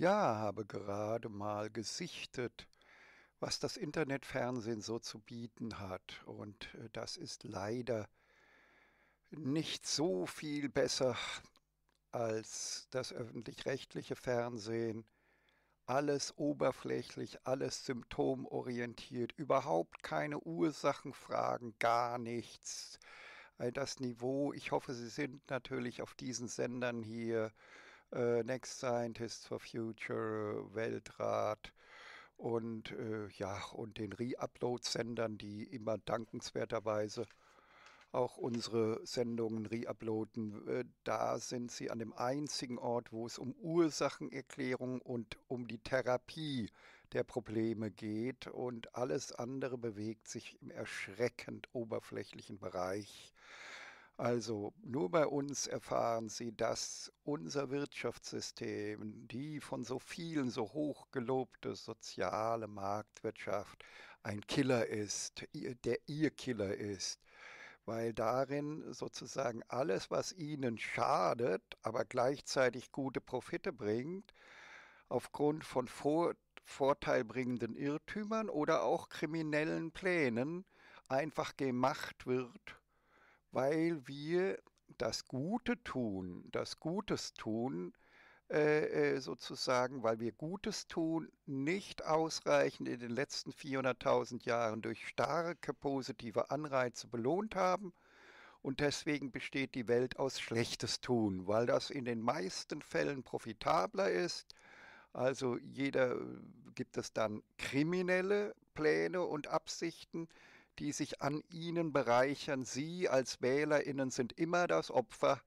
Ja, habe gerade mal gesichtet, was das Internetfernsehen so zu bieten hat. Und äh, das ist leider nicht so viel besser als das öffentlich-rechtliche Fernsehen. Alles oberflächlich, alles symptomorientiert, überhaupt keine Ursachenfragen, gar nichts. Das Niveau, ich hoffe, Sie sind natürlich auf diesen Sendern hier äh, Next Scientists for Future, Weltrat und äh, ja, und den Reupload-Sendern, die immer dankenswerterweise auch unsere Sendungen reuploaden. Äh, da sind sie an dem einzigen Ort, wo es um Ursachenerklärung und um die Therapie der Probleme geht. Und alles andere bewegt sich im erschreckend oberflächlichen Bereich. Also nur bei uns erfahren Sie, dass unser Wirtschaftssystem, die von so vielen so hoch gelobte soziale Marktwirtschaft, ein Killer ist, der Ihr Killer ist, weil darin sozusagen alles, was Ihnen schadet, aber gleichzeitig gute Profite bringt, aufgrund von Vor vorteilbringenden Irrtümern oder auch kriminellen Plänen einfach gemacht wird weil wir das Gute tun, das Gutes tun, äh, äh, sozusagen, weil wir Gutes tun, nicht ausreichend in den letzten 400.000 Jahren durch starke positive Anreize belohnt haben. Und deswegen besteht die Welt aus schlechtes Tun, weil das in den meisten Fällen profitabler ist. Also jeder äh, gibt es dann kriminelle Pläne und Absichten, die sich an ihnen bereichern. Sie als Wählerinnen sind immer das Opfer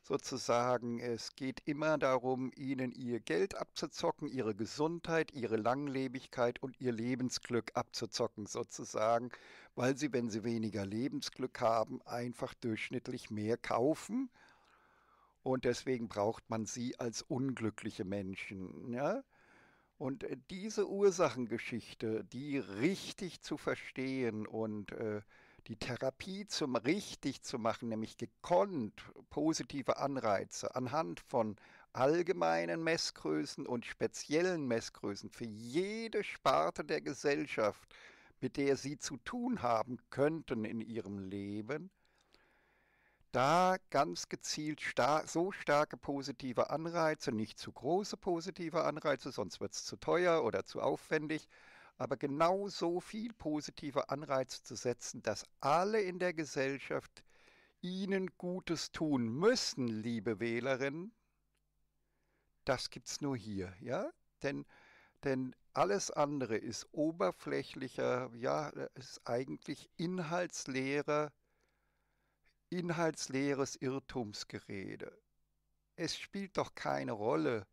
sozusagen. Es geht immer darum, ihnen ihr Geld abzuzocken, ihre Gesundheit, ihre Langlebigkeit und ihr Lebensglück abzuzocken sozusagen, weil sie, wenn sie weniger Lebensglück haben, einfach durchschnittlich mehr kaufen. Und deswegen braucht man sie als unglückliche Menschen. Ja? Und äh, diese Ursachengeschichte, die richtig zu verstehen und äh, die Therapie zum richtig zu machen, nämlich gekonnt positive Anreize anhand von allgemeinen Messgrößen und speziellen Messgrößen für jede Sparte der Gesellschaft, mit der sie zu tun haben könnten in ihrem Leben, da ganz gezielt star so starke positive Anreize, nicht zu große positive Anreize, sonst wird es zu teuer oder zu aufwendig, aber genau so viel positive Anreize zu setzen, dass alle in der Gesellschaft ihnen Gutes tun müssen, liebe Wählerinnen, das gibt es nur hier, ja? Denn, denn alles andere ist oberflächlicher, ja, ist eigentlich inhaltsleerer inhaltsleeres Irrtumsgerede. Es spielt doch keine Rolle,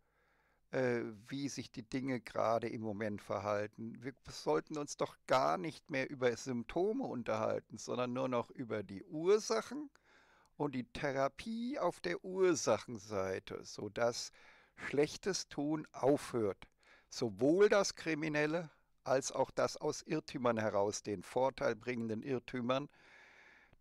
äh, wie sich die Dinge gerade im Moment verhalten. Wir sollten uns doch gar nicht mehr über Symptome unterhalten, sondern nur noch über die Ursachen und die Therapie auf der Ursachenseite, sodass schlechtes Tun aufhört. Sowohl das Kriminelle als auch das aus Irrtümern heraus, den Vorteil bringenden Irrtümern,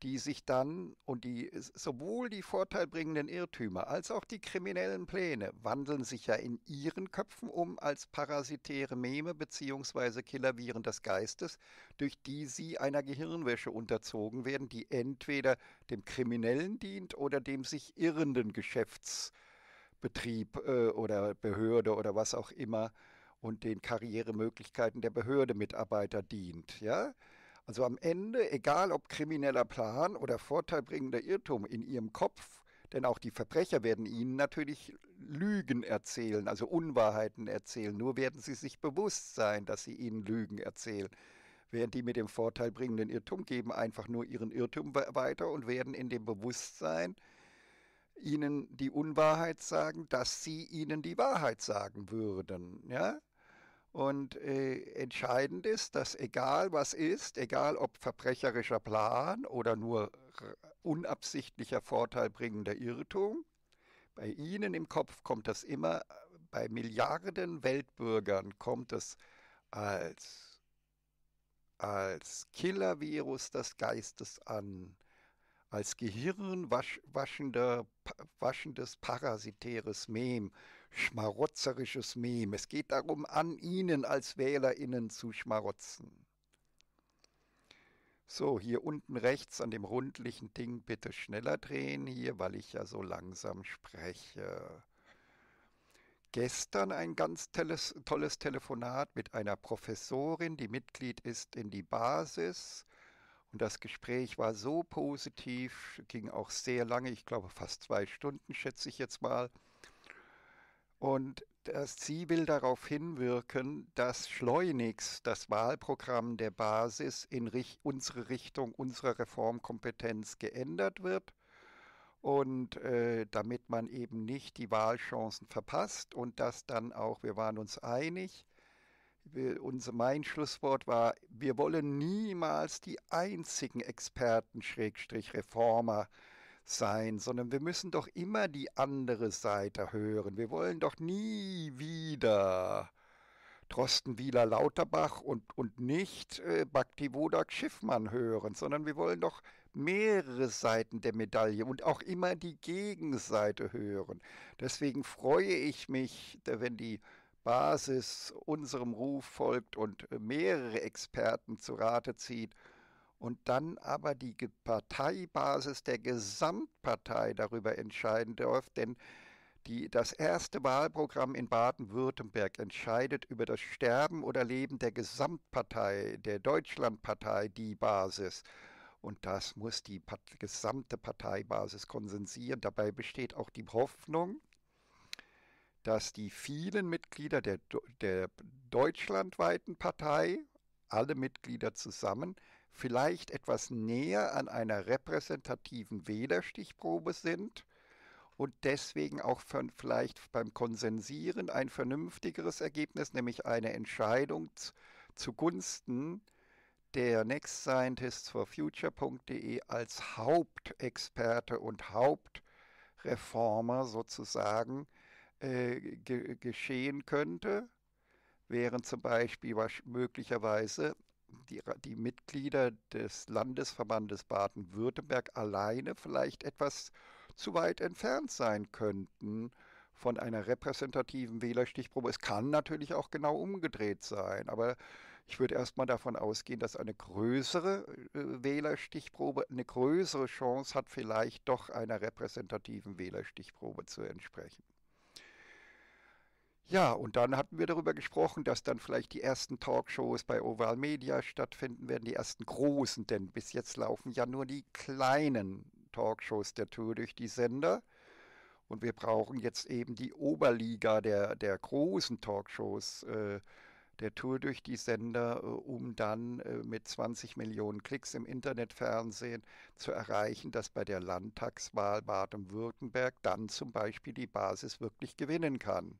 die sich dann und die sowohl die vorteilbringenden Irrtümer als auch die kriminellen Pläne wandeln sich ja in ihren Köpfen um als parasitäre Meme bzw. Killerviren des Geistes, durch die sie einer Gehirnwäsche unterzogen werden, die entweder dem Kriminellen dient oder dem sich irrenden Geschäftsbetrieb äh, oder Behörde oder was auch immer und den Karrieremöglichkeiten der Behördemitarbeiter dient, ja? Also am Ende, egal ob krimineller Plan oder vorteilbringender Irrtum in ihrem Kopf, denn auch die Verbrecher werden ihnen natürlich Lügen erzählen, also Unwahrheiten erzählen. Nur werden sie sich bewusst sein, dass sie ihnen Lügen erzählen. Während die mit dem vorteilbringenden Irrtum geben einfach nur ihren Irrtum weiter und werden in dem Bewusstsein ihnen die Unwahrheit sagen, dass sie ihnen die Wahrheit sagen würden. Ja? Und äh, entscheidend ist, dass egal was ist, egal ob verbrecherischer Plan oder nur unabsichtlicher vorteilbringender Irrtum, bei Ihnen im Kopf kommt das immer, bei Milliarden Weltbürgern kommt es als, als Killer-Virus des Geistes an, als gehirnwaschendes, waschendes parasitäres Mem schmarotzerisches Mem. Es geht darum, an Ihnen als WählerInnen zu schmarotzen. So, hier unten rechts an dem rundlichen Ding bitte schneller drehen, hier, weil ich ja so langsam spreche. Gestern ein ganz tolles, tolles Telefonat mit einer Professorin, die Mitglied ist in die Basis. Und das Gespräch war so positiv, ging auch sehr lange, ich glaube fast zwei Stunden, schätze ich jetzt mal. Und das Ziel will darauf hinwirken, dass schleunigst das Wahlprogramm der Basis in Richt unsere Richtung, unserer Reformkompetenz geändert wird und äh, damit man eben nicht die Wahlchancen verpasst und das dann auch, wir waren uns einig, wir, unser, mein Schlusswort war, wir wollen niemals die einzigen Experten-Reformer sein, sondern wir müssen doch immer die andere Seite hören. Wir wollen doch nie wieder Drosten Wieler Lauterbach und, und nicht äh, Bhakti Wodak Schiffmann hören, sondern wir wollen doch mehrere Seiten der Medaille und auch immer die Gegenseite hören. Deswegen freue ich mich, wenn die Basis unserem Ruf folgt und äh, mehrere Experten zu Rate zieht und dann aber die Parteibasis der Gesamtpartei darüber entscheiden dürft, denn die, das erste Wahlprogramm in Baden-Württemberg entscheidet über das Sterben oder Leben der Gesamtpartei, der Deutschlandpartei, die Basis. Und das muss die gesamte Parteibasis konsensieren. Dabei besteht auch die Hoffnung, dass die vielen Mitglieder der, der deutschlandweiten Partei, alle Mitglieder zusammen, vielleicht etwas näher an einer repräsentativen Wählerstichprobe sind und deswegen auch von, vielleicht beim Konsensieren ein vernünftigeres Ergebnis, nämlich eine Entscheidung zugunsten der Next Scientists for Future.de als Hauptexperte und Hauptreformer sozusagen äh, geschehen könnte, während zum Beispiel möglicherweise die, die Mitglieder des Landesverbandes Baden-Württemberg alleine vielleicht etwas zu weit entfernt sein könnten von einer repräsentativen Wählerstichprobe. Es kann natürlich auch genau umgedreht sein, aber ich würde erstmal davon ausgehen, dass eine größere äh, Wählerstichprobe eine größere Chance hat, vielleicht doch einer repräsentativen Wählerstichprobe zu entsprechen. Ja, und dann hatten wir darüber gesprochen, dass dann vielleicht die ersten Talkshows bei Oval Media stattfinden werden, die ersten großen, denn bis jetzt laufen ja nur die kleinen Talkshows der Tour durch die Sender. Und wir brauchen jetzt eben die Oberliga der, der großen Talkshows äh, der Tour durch die Sender, äh, um dann äh, mit 20 Millionen Klicks im Internetfernsehen zu erreichen, dass bei der Landtagswahl Baden-Württemberg dann zum Beispiel die Basis wirklich gewinnen kann.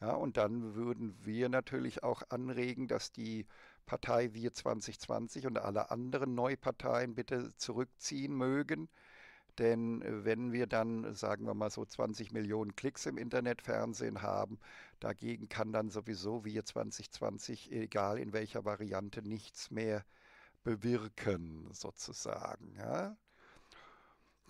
Ja, und dann würden wir natürlich auch anregen, dass die Partei Wir 2020 und alle anderen Neuparteien bitte zurückziehen mögen. Denn äh, wenn wir dann, sagen wir mal so 20 Millionen Klicks im Internetfernsehen haben, dagegen kann dann sowieso wir 2020, egal in welcher Variante, nichts mehr bewirken, sozusagen. Ja?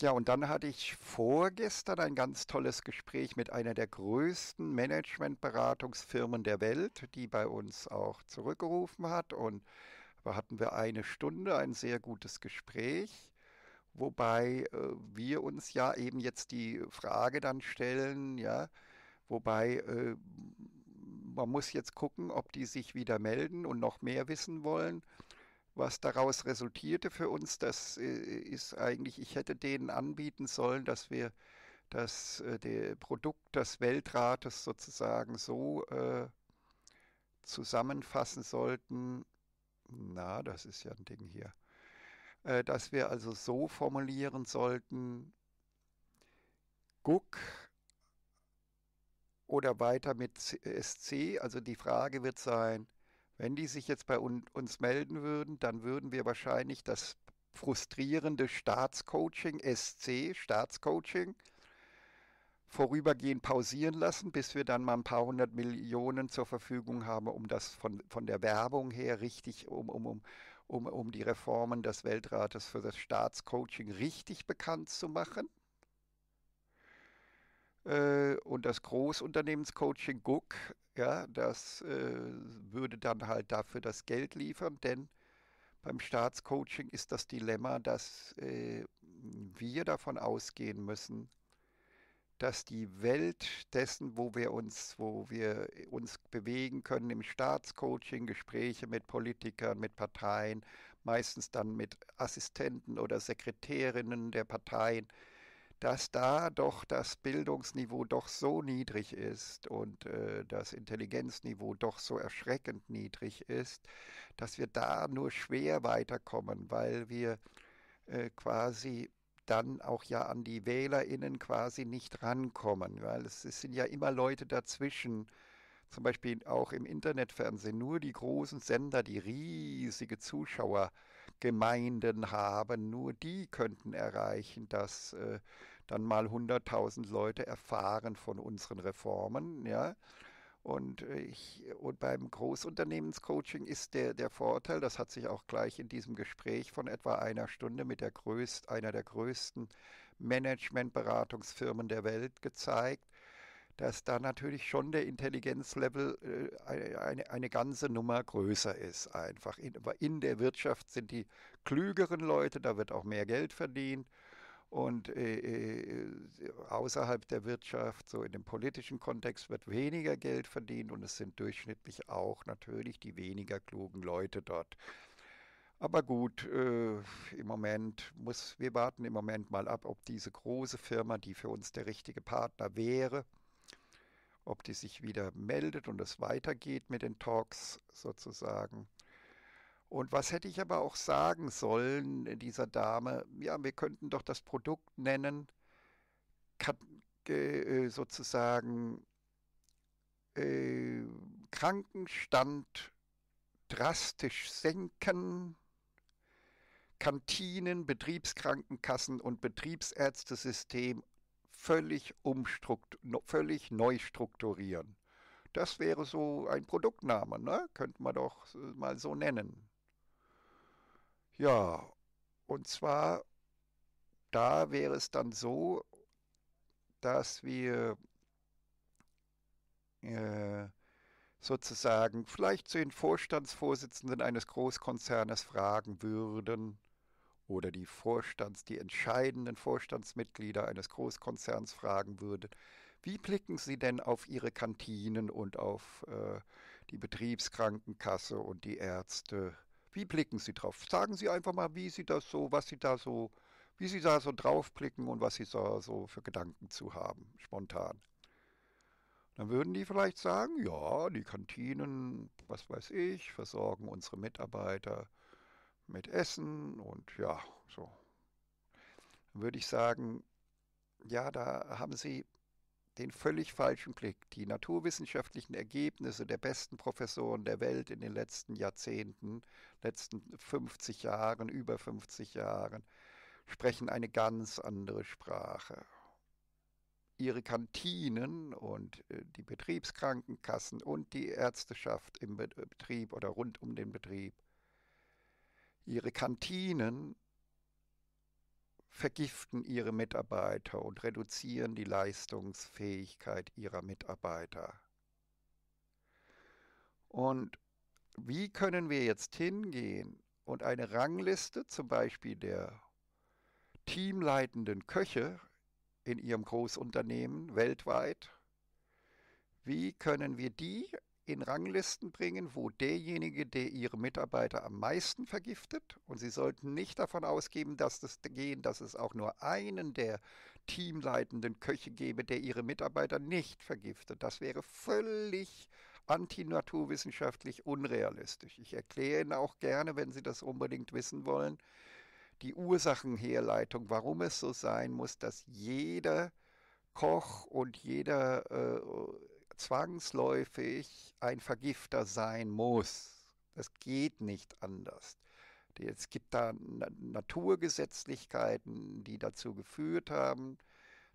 Ja, und dann hatte ich vorgestern ein ganz tolles Gespräch mit einer der größten Managementberatungsfirmen der Welt, die bei uns auch zurückgerufen hat. Und da hatten wir eine Stunde ein sehr gutes Gespräch, wobei äh, wir uns ja eben jetzt die Frage dann stellen, ja, wobei äh, man muss jetzt gucken, ob die sich wieder melden und noch mehr wissen wollen was daraus resultierte für uns, das äh, ist eigentlich, ich hätte denen anbieten sollen, dass wir das äh, Produkt des Weltrates sozusagen so äh, zusammenfassen sollten. Na, das ist ja ein Ding hier. Äh, dass wir also so formulieren sollten, Guck oder weiter mit SC, also die Frage wird sein, wenn die sich jetzt bei uns melden würden, dann würden wir wahrscheinlich das frustrierende Staatscoaching, SC, Staatscoaching, vorübergehend pausieren lassen, bis wir dann mal ein paar hundert Millionen zur Verfügung haben, um das von, von der Werbung her richtig, um, um, um, um, um die Reformen des Weltrates für das Staatscoaching richtig bekannt zu machen. Äh, und das Großunternehmenscoaching GUC, ja, das äh, würde dann halt dafür das Geld liefern, denn beim Staatscoaching ist das Dilemma, dass äh, wir davon ausgehen müssen, dass die Welt dessen, wo wir uns, wo wir uns bewegen können im Staatscoaching, Gespräche mit Politikern, mit Parteien, meistens dann mit Assistenten oder Sekretärinnen der Parteien, dass da doch das Bildungsniveau doch so niedrig ist und äh, das Intelligenzniveau doch so erschreckend niedrig ist, dass wir da nur schwer weiterkommen, weil wir äh, quasi dann auch ja an die Wählerinnen quasi nicht rankommen, weil es, es sind ja immer Leute dazwischen, zum Beispiel auch im Internetfernsehen, nur die großen Sender, die riesige Zuschauer, äh, Gemeinden haben. Nur die könnten erreichen, dass äh, dann mal 100.000 Leute erfahren von unseren Reformen. Ja. Und, ich, und beim Großunternehmenscoaching ist der, der Vorteil, das hat sich auch gleich in diesem Gespräch von etwa einer Stunde mit der größt, einer der größten Managementberatungsfirmen der Welt gezeigt, dass da natürlich schon der Intelligenzlevel äh, eine, eine ganze Nummer größer ist einfach. In, in der Wirtschaft sind die klügeren Leute, da wird auch mehr Geld verdient. Und äh, äh, außerhalb der Wirtschaft, so in dem politischen Kontext, wird weniger Geld verdient und es sind durchschnittlich auch natürlich die weniger klugen Leute dort. Aber gut, äh, im Moment muss, wir warten im Moment mal ab, ob diese große Firma, die für uns der richtige Partner wäre, ob die sich wieder meldet und es weitergeht mit den Talks sozusagen. Und was hätte ich aber auch sagen sollen äh, dieser Dame? Ja, wir könnten doch das Produkt nennen, äh, sozusagen äh, Krankenstand drastisch senken, Kantinen, Betriebskrankenkassen und Betriebsärztesystem völlig umstrukt, völlig neu strukturieren. Das wäre so ein Produktname, ne? könnte man doch mal so nennen. Ja, und zwar, da wäre es dann so, dass wir äh, sozusagen vielleicht zu den Vorstandsvorsitzenden eines Großkonzernes fragen würden, oder die Vorstands, die entscheidenden Vorstandsmitglieder eines Großkonzerns fragen würde, wie blicken Sie denn auf Ihre Kantinen und auf äh, die Betriebskrankenkasse und die Ärzte? Wie blicken Sie drauf? Sagen Sie einfach mal, wie Sie das so, was Sie da so, wie Sie da so draufblicken und was Sie da so für Gedanken zu haben, spontan. Dann würden die vielleicht sagen, ja, die Kantinen, was weiß ich, versorgen unsere Mitarbeiter mit Essen und ja, so. Würde ich sagen, ja, da haben Sie den völlig falschen Blick. Die naturwissenschaftlichen Ergebnisse der besten Professoren der Welt in den letzten Jahrzehnten, letzten 50 Jahren, über 50 Jahren, sprechen eine ganz andere Sprache. Ihre Kantinen und äh, die Betriebskrankenkassen und die Ärzteschaft im Betrieb oder rund um den Betrieb Ihre Kantinen vergiften ihre Mitarbeiter und reduzieren die Leistungsfähigkeit ihrer Mitarbeiter. Und wie können wir jetzt hingehen und eine Rangliste zum Beispiel der teamleitenden Köche in ihrem Großunternehmen weltweit, wie können wir die in Ranglisten bringen, wo derjenige, der ihre Mitarbeiter am meisten vergiftet, und sie sollten nicht davon ausgeben, dass das gehen, dass es auch nur einen der teamleitenden Köche gäbe, der ihre Mitarbeiter nicht vergiftet. Das wäre völlig antinaturwissenschaftlich unrealistisch. Ich erkläre Ihnen auch gerne, wenn Sie das unbedingt wissen wollen, die Ursachenherleitung, warum es so sein muss, dass jeder Koch und jeder äh, zwangsläufig ein Vergifter sein muss. Das geht nicht anders. Es gibt da Naturgesetzlichkeiten, die dazu geführt haben,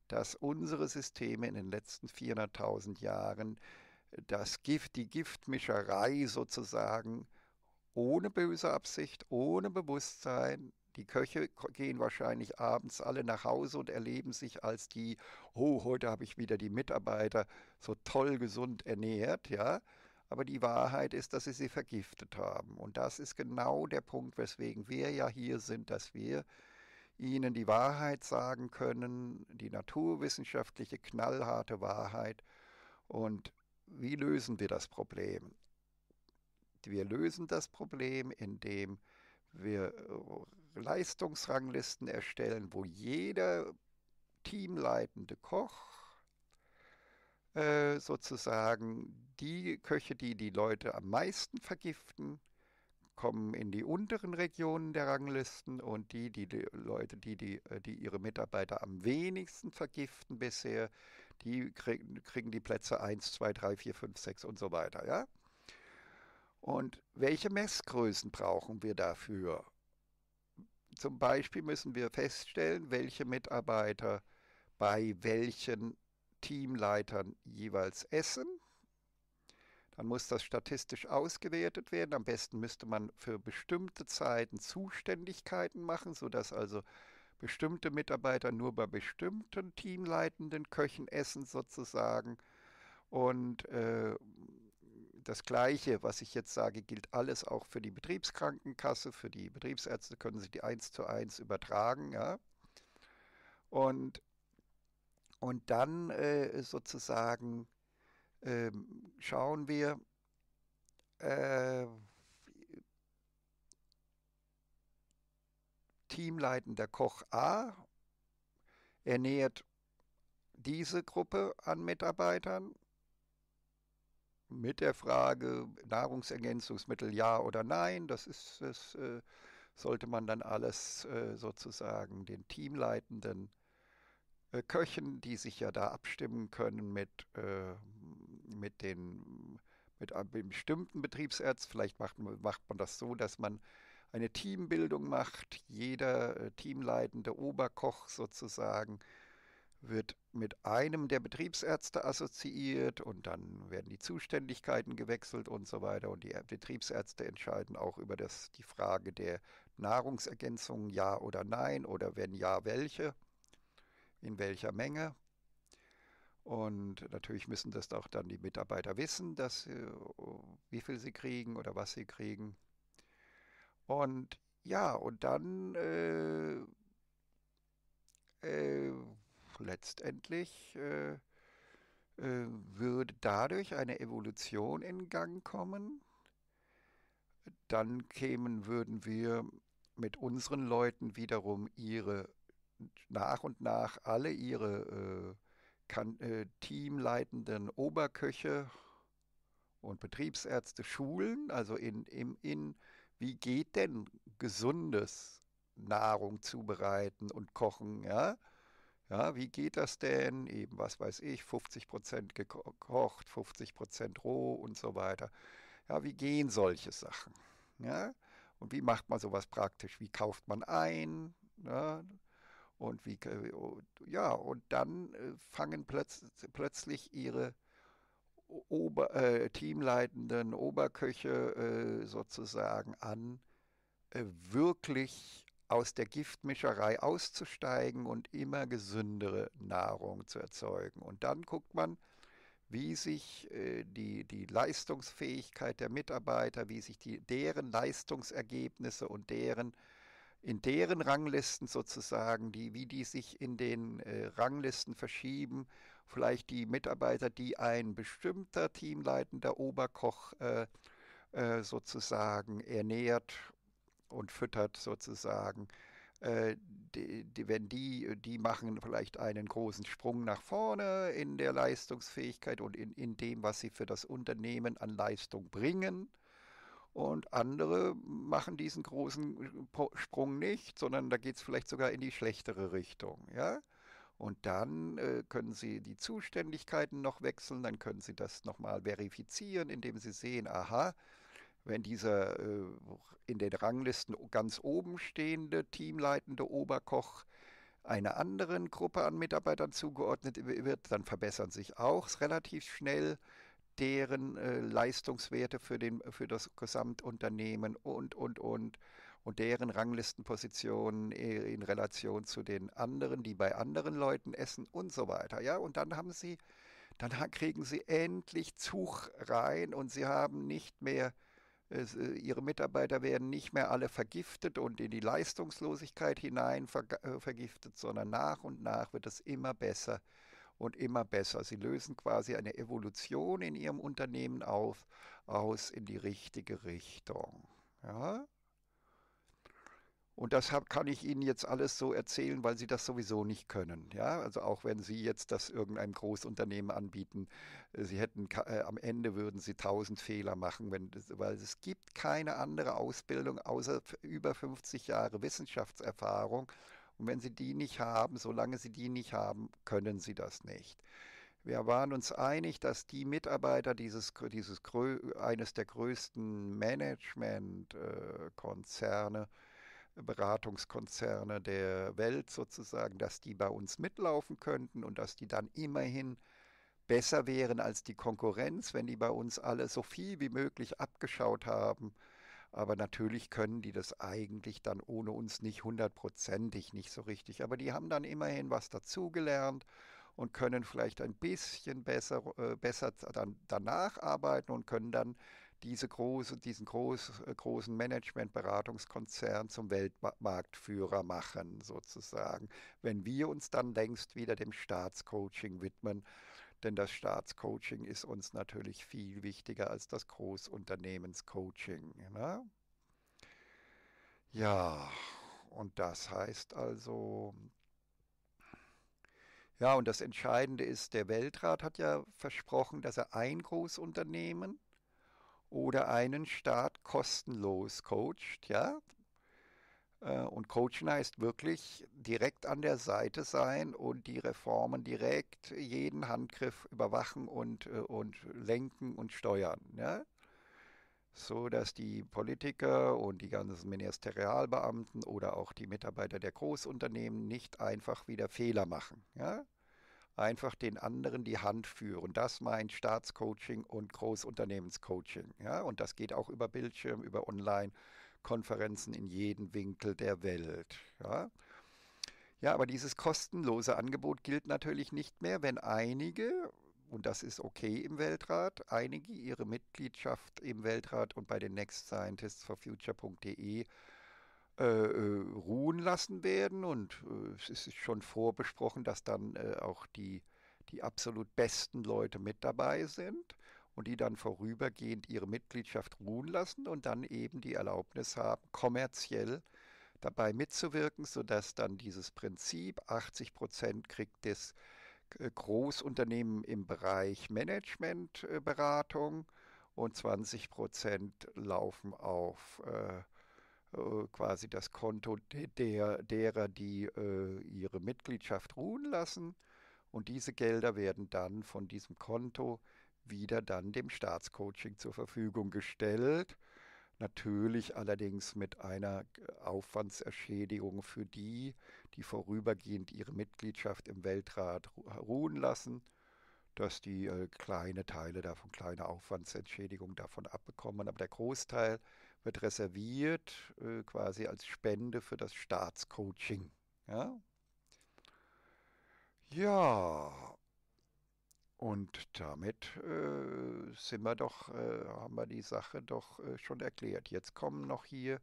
dass unsere Systeme in den letzten 400.000 Jahren das Gift, die Giftmischerei sozusagen ohne böse Absicht, ohne Bewusstsein die Köche gehen wahrscheinlich abends alle nach Hause und erleben sich als die, oh, heute habe ich wieder die Mitarbeiter so toll gesund ernährt, ja. Aber die Wahrheit ist, dass sie sie vergiftet haben. Und das ist genau der Punkt, weswegen wir ja hier sind, dass wir ihnen die Wahrheit sagen können, die naturwissenschaftliche, knallharte Wahrheit. Und wie lösen wir das Problem? Wir lösen das Problem, indem wir wir äh, Leistungsranglisten erstellen, wo jeder teamleitende Koch äh, sozusagen die Köche, die die Leute am meisten vergiften, kommen in die unteren Regionen der Ranglisten und die, die, die Leute, die, die, äh, die ihre Mitarbeiter am wenigsten vergiften bisher, die krieg, kriegen die Plätze 1, 2, 3, 4, 5, 6 und so weiter, ja? Und welche Messgrößen brauchen wir dafür? Zum Beispiel müssen wir feststellen, welche Mitarbeiter bei welchen Teamleitern jeweils essen. Dann muss das statistisch ausgewertet werden. Am besten müsste man für bestimmte Zeiten Zuständigkeiten machen, sodass also bestimmte Mitarbeiter nur bei bestimmten teamleitenden Köchen essen sozusagen. Und äh, das Gleiche, was ich jetzt sage, gilt alles auch für die Betriebskrankenkasse. Für die Betriebsärzte können Sie die eins zu eins übertragen. Ja? Und, und dann äh, sozusagen äh, schauen wir, äh, Teamleitender Koch A ernährt diese Gruppe an Mitarbeitern mit der Frage Nahrungsergänzungsmittel ja oder nein, das ist das äh, sollte man dann alles äh, sozusagen den teamleitenden äh, Köchen, die sich ja da abstimmen können mit äh, mit den mit einem bestimmten Betriebsärzt, vielleicht macht, macht man das so, dass man eine Teambildung macht, jeder äh, teamleitende Oberkoch sozusagen wird mit einem der Betriebsärzte assoziiert und dann werden die Zuständigkeiten gewechselt und so weiter. Und die Betriebsärzte entscheiden auch über das, die Frage der Nahrungsergänzungen, ja oder nein, oder wenn ja, welche, in welcher Menge. Und natürlich müssen das auch dann die Mitarbeiter wissen, dass, äh, wie viel sie kriegen oder was sie kriegen. Und ja, und dann äh, äh, letztendlich äh, äh, würde dadurch eine Evolution in Gang kommen. Dann kämen, würden wir mit unseren Leuten wiederum ihre nach und nach alle ihre äh, kann, äh, teamleitenden Oberköche und Betriebsärzte schulen, also in, in, in wie geht denn gesundes Nahrung zubereiten und kochen, ja? Ja, wie geht das denn? Eben, was weiß ich, 50 gekocht, 50 roh und so weiter. Ja, wie gehen solche Sachen? Ja, ne? und wie macht man sowas praktisch? Wie kauft man ein? Ja, ne? und wie, äh, ja, und dann äh, fangen plötz, plötzlich ihre Ober, äh, teamleitenden Oberköche äh, sozusagen an, äh, wirklich aus der Giftmischerei auszusteigen und immer gesündere Nahrung zu erzeugen. Und dann guckt man, wie sich äh, die, die Leistungsfähigkeit der Mitarbeiter, wie sich die, deren Leistungsergebnisse und deren in deren Ranglisten sozusagen, die, wie die sich in den äh, Ranglisten verschieben, vielleicht die Mitarbeiter, die ein bestimmter teamleitender Oberkoch äh, äh sozusagen ernährt und füttert sozusagen. Äh, die, die, wenn die, die machen vielleicht einen großen Sprung nach vorne in der Leistungsfähigkeit und in, in dem, was sie für das Unternehmen an Leistung bringen. Und andere machen diesen großen äh, Sprung nicht, sondern da geht es vielleicht sogar in die schlechtere Richtung. Ja? Und dann äh, können Sie die Zuständigkeiten noch wechseln, dann können Sie das nochmal verifizieren, indem Sie sehen, aha, wenn dieser äh, in den Ranglisten ganz oben stehende teamleitende Oberkoch einer anderen Gruppe an Mitarbeitern zugeordnet wird, dann verbessern sich auch relativ schnell deren äh, Leistungswerte für, den, für das Gesamtunternehmen und, und, und, und deren Ranglistenpositionen in Relation zu den anderen, die bei anderen Leuten essen und so weiter. Ja, und dann haben sie, dann kriegen sie endlich Zug rein und sie haben nicht mehr es, äh, ihre Mitarbeiter werden nicht mehr alle vergiftet und in die Leistungslosigkeit hinein ver, äh, vergiftet, sondern nach und nach wird es immer besser und immer besser. Sie lösen quasi eine Evolution in ihrem Unternehmen auf, aus in die richtige Richtung. Ja? Und das kann ich Ihnen jetzt alles so erzählen, weil Sie das sowieso nicht können. Ja, also auch wenn Sie jetzt das irgendeinem Großunternehmen anbieten, äh, Sie hätten äh, am Ende würden Sie tausend Fehler machen, wenn, weil es gibt keine andere Ausbildung außer über 50 Jahre Wissenschaftserfahrung. Und wenn Sie die nicht haben, solange Sie die nicht haben, können Sie das nicht. Wir waren uns einig, dass die Mitarbeiter dieses, dieses eines der größten Managementkonzerne äh, Beratungskonzerne der Welt sozusagen, dass die bei uns mitlaufen könnten und dass die dann immerhin besser wären als die Konkurrenz, wenn die bei uns alle so viel wie möglich abgeschaut haben. Aber natürlich können die das eigentlich dann ohne uns nicht hundertprozentig nicht so richtig. Aber die haben dann immerhin was dazugelernt und können vielleicht ein bisschen besser, äh, besser dann danach arbeiten und können dann diese große, diesen groß, äh, großen Managementberatungskonzern zum Weltmarktführer machen, sozusagen. Wenn wir uns dann längst wieder dem Staatscoaching widmen, denn das Staatscoaching ist uns natürlich viel wichtiger als das Großunternehmenscoaching. Ne? Ja, und das heißt also, ja, und das Entscheidende ist, der Weltrat hat ja versprochen, dass er ein Großunternehmen oder einen Staat kostenlos coacht, ja. Äh, und coachen heißt wirklich direkt an der Seite sein und die Reformen direkt jeden Handgriff überwachen und, äh, und lenken und steuern. Ja? So dass die Politiker und die ganzen Ministerialbeamten oder auch die Mitarbeiter der Großunternehmen nicht einfach wieder Fehler machen. Ja? einfach den anderen die Hand führen. Das meint Staatscoaching und Großunternehmenscoaching. Ja? Und das geht auch über Bildschirm, über Online-Konferenzen in jeden Winkel der Welt. Ja? ja, aber dieses kostenlose Angebot gilt natürlich nicht mehr, wenn einige, und das ist okay im Weltrat, einige ihre Mitgliedschaft im Weltrat und bei den Next Scientists for Future.de äh, äh, ruhen lassen werden. Und äh, es ist schon vorbesprochen, dass dann äh, auch die, die absolut besten Leute mit dabei sind und die dann vorübergehend ihre Mitgliedschaft ruhen lassen und dann eben die Erlaubnis haben, kommerziell dabei mitzuwirken, sodass dann dieses Prinzip 80 Prozent kriegt das äh, Großunternehmen im Bereich Managementberatung und 20 Prozent laufen auf äh, äh, quasi das Konto der, derer, die äh, ihre Mitgliedschaft ruhen lassen. Und diese Gelder werden dann von diesem Konto wieder dann dem Staatscoaching zur Verfügung gestellt. Natürlich allerdings mit einer äh, Aufwandserschädigung für die, die vorübergehend ihre Mitgliedschaft im Weltrat äh, ruhen lassen, dass die äh, kleine Teile davon, kleine Aufwandsentschädigung davon abbekommen. Aber der Großteil wird reserviert äh, quasi als Spende für das Staatscoaching. Ja? ja, und damit äh, sind wir doch, äh, haben wir die Sache doch äh, schon erklärt. Jetzt kommen noch hier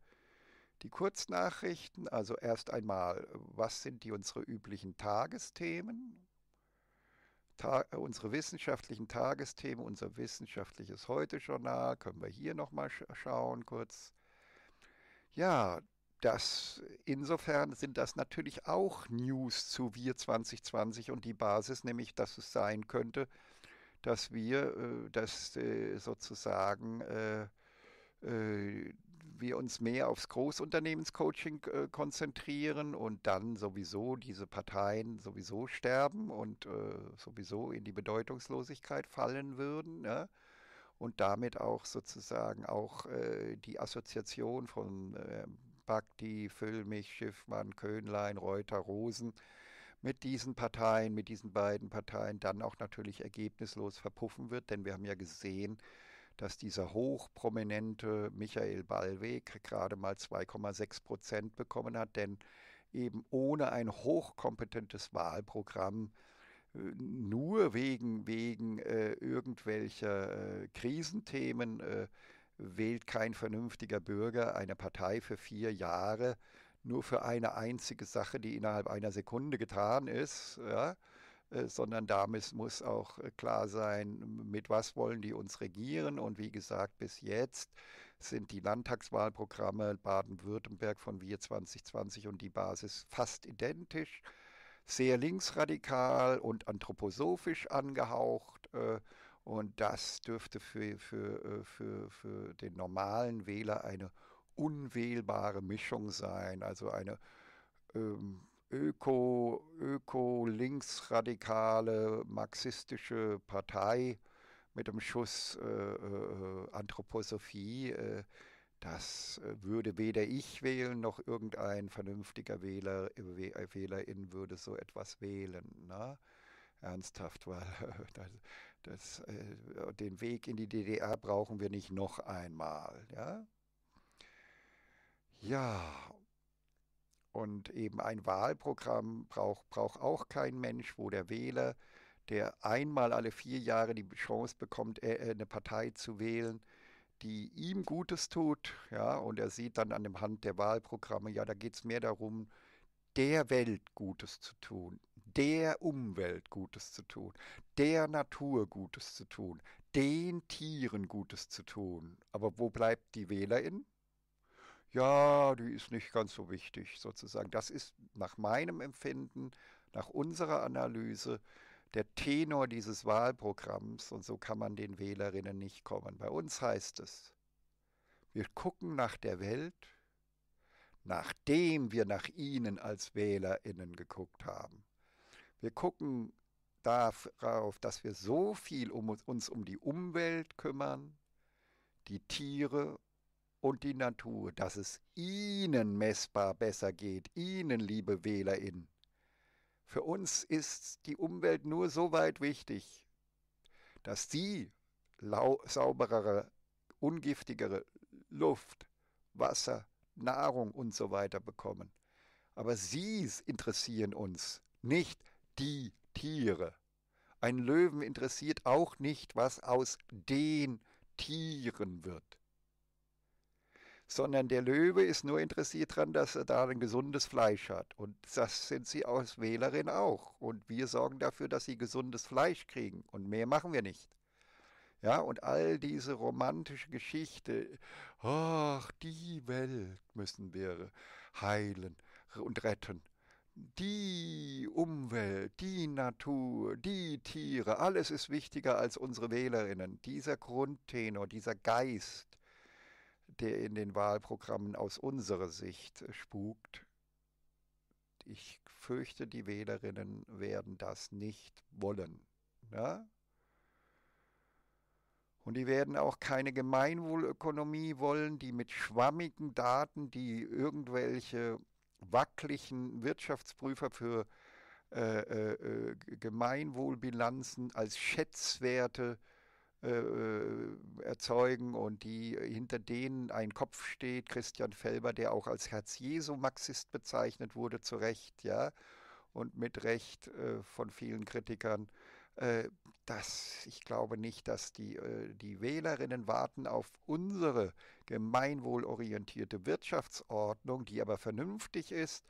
die Kurznachrichten. Also erst einmal, was sind die unsere üblichen Tagesthemen? unsere wissenschaftlichen Tagesthemen, unser wissenschaftliches Heute-Journal, können wir hier nochmal sch schauen kurz. Ja, das, insofern sind das natürlich auch News zu Wir 2020 und die Basis, nämlich dass es sein könnte, dass wir, äh, dass äh, sozusagen äh, äh wir uns mehr aufs Großunternehmenscoaching äh, konzentrieren und dann sowieso diese Parteien sowieso sterben und äh, sowieso in die Bedeutungslosigkeit fallen würden. Ne? Und damit auch sozusagen auch äh, die Assoziation von äh, Bakti, Füllmich, Schiffmann, Köhnlein, Reuter, Rosen mit diesen Parteien, mit diesen beiden Parteien dann auch natürlich ergebnislos verpuffen wird. Denn wir haben ja gesehen, dass dieser hochprominente Michael Ballweg gerade mal 2,6 Prozent bekommen hat, denn eben ohne ein hochkompetentes Wahlprogramm äh, nur wegen, wegen äh, irgendwelcher äh, Krisenthemen äh, wählt kein vernünftiger Bürger eine Partei für vier Jahre nur für eine einzige Sache, die innerhalb einer Sekunde getan ist. Ja? Äh, sondern da muss auch äh, klar sein, mit was wollen die uns regieren. Und wie gesagt, bis jetzt sind die Landtagswahlprogramme Baden-Württemberg von Wir 2020 und die Basis fast identisch sehr linksradikal und anthroposophisch angehaucht. Äh, und das dürfte für, für, für, für den normalen Wähler eine unwählbare Mischung sein. Also eine ähm, Öko, öko-linksradikale marxistische Partei mit dem Schuss äh, äh, Anthroposophie, äh, das äh, würde weder ich wählen, noch irgendein vernünftiger Wähler, äh, Wählerin würde so etwas wählen. Ne? Ernsthaft, weil das, das, äh, den Weg in die DDR brauchen wir nicht noch einmal. Ja, ja und eben ein Wahlprogramm braucht, braucht auch kein Mensch, wo der Wähler, der einmal alle vier Jahre die Chance bekommt, äh, äh, eine Partei zu wählen, die ihm Gutes tut, ja, und er sieht dann an dem Hand der Wahlprogramme, ja, da geht es mehr darum, der Welt Gutes zu tun, der Umwelt Gutes zu tun, der Natur Gutes zu tun, den Tieren Gutes zu tun. Aber wo bleibt die Wählerin? ja, die ist nicht ganz so wichtig sozusagen. Das ist nach meinem Empfinden, nach unserer Analyse der Tenor dieses Wahlprogramms und so kann man den Wählerinnen nicht kommen. Bei uns heißt es, wir gucken nach der Welt, nachdem wir nach ihnen als Wählerinnen geguckt haben. Wir gucken darauf, dass wir so viel um uns, um die Umwelt kümmern, die Tiere und die Natur, dass es Ihnen messbar besser geht, Ihnen, liebe WählerInnen. Für uns ist die Umwelt nur so weit wichtig, dass Sie sauberere, ungiftigere Luft, Wasser, Nahrung und so weiter bekommen. Aber Sie interessieren uns, nicht die Tiere. Ein Löwen interessiert auch nicht, was aus den Tieren wird sondern der Löwe ist nur interessiert daran, dass er da ein gesundes Fleisch hat. Und das sind sie als Wählerin auch. Und wir sorgen dafür, dass sie gesundes Fleisch kriegen. Und mehr machen wir nicht. Ja, und all diese romantische Geschichte, ach, die Welt müssen wir heilen und retten. Die Umwelt, die Natur, die Tiere, alles ist wichtiger als unsere Wählerinnen. Dieser Grundtenor, dieser Geist, der in den Wahlprogrammen aus unserer Sicht spukt. Ich fürchte, die Wählerinnen werden das nicht wollen. Ja? Und die werden auch keine Gemeinwohlökonomie wollen, die mit schwammigen Daten, die irgendwelche wackeligen Wirtschaftsprüfer für äh, äh, äh Gemeinwohlbilanzen als Schätzwerte äh, äh, erzeugen und die hinter denen ein Kopf steht, Christian Felber, der auch als Herz Jesu Marxist bezeichnet wurde, zu Recht, ja, und mit Recht äh, von vielen Kritikern. Äh, das, ich glaube nicht, dass die, äh, die Wählerinnen warten auf unsere gemeinwohlorientierte Wirtschaftsordnung, die aber vernünftig ist,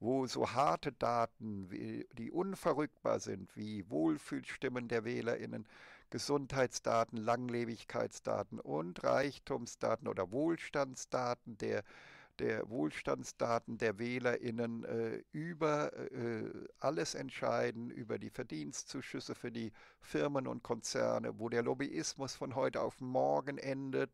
wo so harte Daten, die unverrückbar sind, wie Wohlfühlstimmen der Wählerinnen, Gesundheitsdaten, Langlebigkeitsdaten und Reichtumsdaten oder Wohlstandsdaten der, der Wohlstandsdaten der WählerInnen äh, über äh, alles entscheiden, über die Verdienstzuschüsse für die Firmen und Konzerne, wo der Lobbyismus von heute auf morgen endet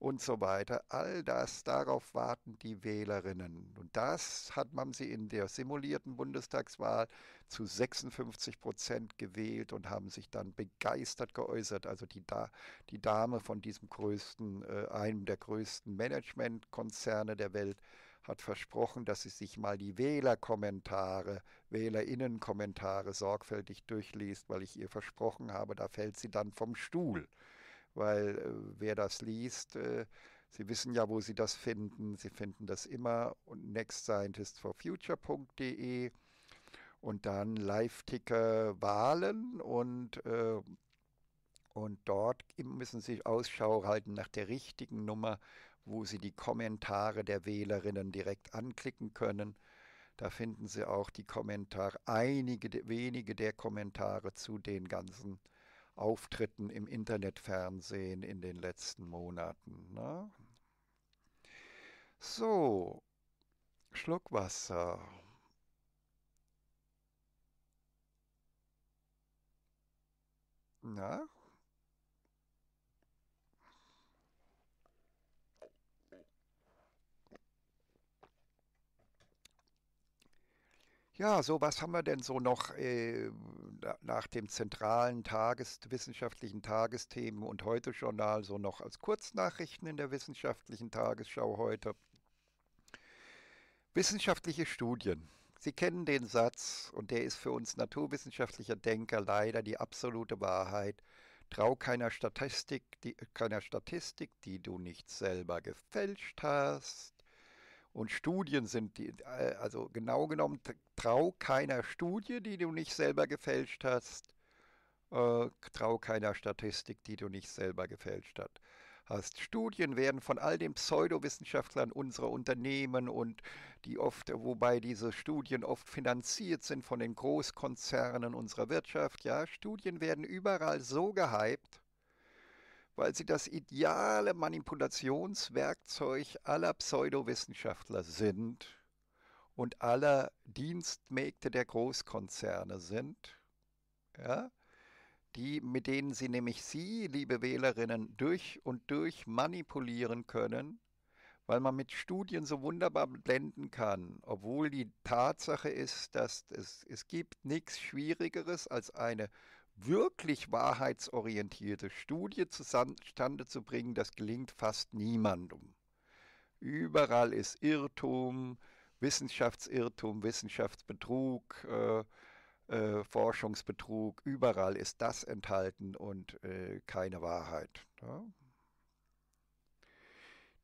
und so weiter. All das, darauf warten die Wählerinnen. Und das hat man sie in der simulierten Bundestagswahl zu 56 Prozent gewählt und haben sich dann begeistert geäußert. Also die, da die Dame von diesem größten, äh, einem der größten Managementkonzerne der Welt hat versprochen, dass sie sich mal die Wählerkommentare, Wählerinnenkommentare sorgfältig durchliest, weil ich ihr versprochen habe, da fällt sie dann vom Stuhl weil äh, wer das liest, äh, Sie wissen ja, wo Sie das finden. Sie finden das immer und nextscientistforfuture.de und dann Live-Ticker Wahlen und äh, und dort müssen Sie Ausschau halten nach der richtigen Nummer, wo Sie die Kommentare der Wählerinnen direkt anklicken können. Da finden Sie auch die Kommentare, einige, wenige der Kommentare zu den ganzen Auftritten im Internetfernsehen in den letzten Monaten. Ne? So, Schluck Wasser. Na, Ja, so was haben wir denn so noch äh, nach dem zentralen Tages wissenschaftlichen Tagesthemen und heute Journal so noch als Kurznachrichten in der wissenschaftlichen Tagesschau heute? Wissenschaftliche Studien. Sie kennen den Satz, und der ist für uns naturwissenschaftlicher Denker leider die absolute Wahrheit. Trau keiner Statistik, die, keiner Statistik, die du nicht selber gefälscht hast. Und Studien sind, die, äh, also genau genommen, trau keiner Studie, die du nicht selber gefälscht hast. Äh, trau keiner Statistik, die du nicht selber gefälscht hat, hast. Studien werden von all den Pseudowissenschaftlern unserer Unternehmen und die oft, wobei diese Studien oft finanziert sind von den Großkonzernen unserer Wirtschaft, ja, Studien werden überall so gehypt, weil sie das ideale Manipulationswerkzeug aller Pseudowissenschaftler sind und aller Dienstmägde der Großkonzerne sind, ja, die, mit denen sie nämlich Sie, liebe Wählerinnen, durch und durch manipulieren können, weil man mit Studien so wunderbar blenden kann, obwohl die Tatsache ist, dass es, es gibt nichts Schwierigeres als eine wirklich wahrheitsorientierte Studie zustande zu bringen, das gelingt fast niemandem. Überall ist Irrtum, Wissenschaftsirrtum, Wissenschaftsbetrug, äh, äh, Forschungsbetrug, überall ist das enthalten und äh, keine Wahrheit. Ja?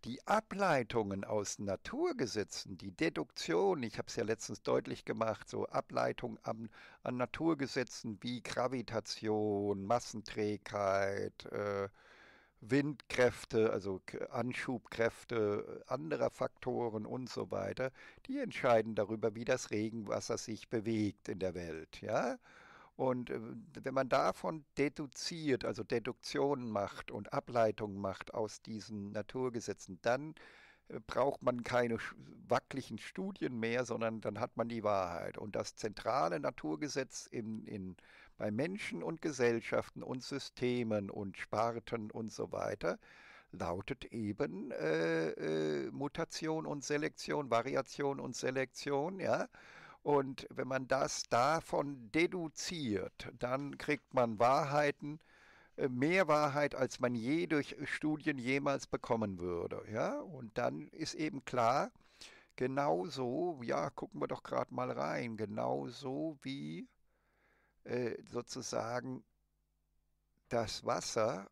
die Ableitungen aus Naturgesetzen, die Deduktion, ich habe es ja letztens deutlich gemacht, so Ableitung an, an Naturgesetzen wie Gravitation, Massenträgheit, äh, Windkräfte, also Anschubkräfte anderer Faktoren und so weiter, die entscheiden darüber, wie das Regenwasser sich bewegt in der Welt, ja? Und äh, wenn man davon deduziert, also Deduktionen macht und Ableitungen macht aus diesen Naturgesetzen, dann äh, braucht man keine wackeligen Studien mehr, sondern dann hat man die Wahrheit. Und das zentrale Naturgesetz in, in, bei Menschen und Gesellschaften und Systemen und Sparten und so weiter lautet eben äh, äh, Mutation und Selektion, Variation und Selektion, ja. Und wenn man das davon deduziert, dann kriegt man Wahrheiten, äh, mehr Wahrheit, als man je durch Studien jemals bekommen würde. Ja? Und dann ist eben klar, genauso, ja, gucken wir doch gerade mal rein, genauso wie äh, sozusagen das Wasser,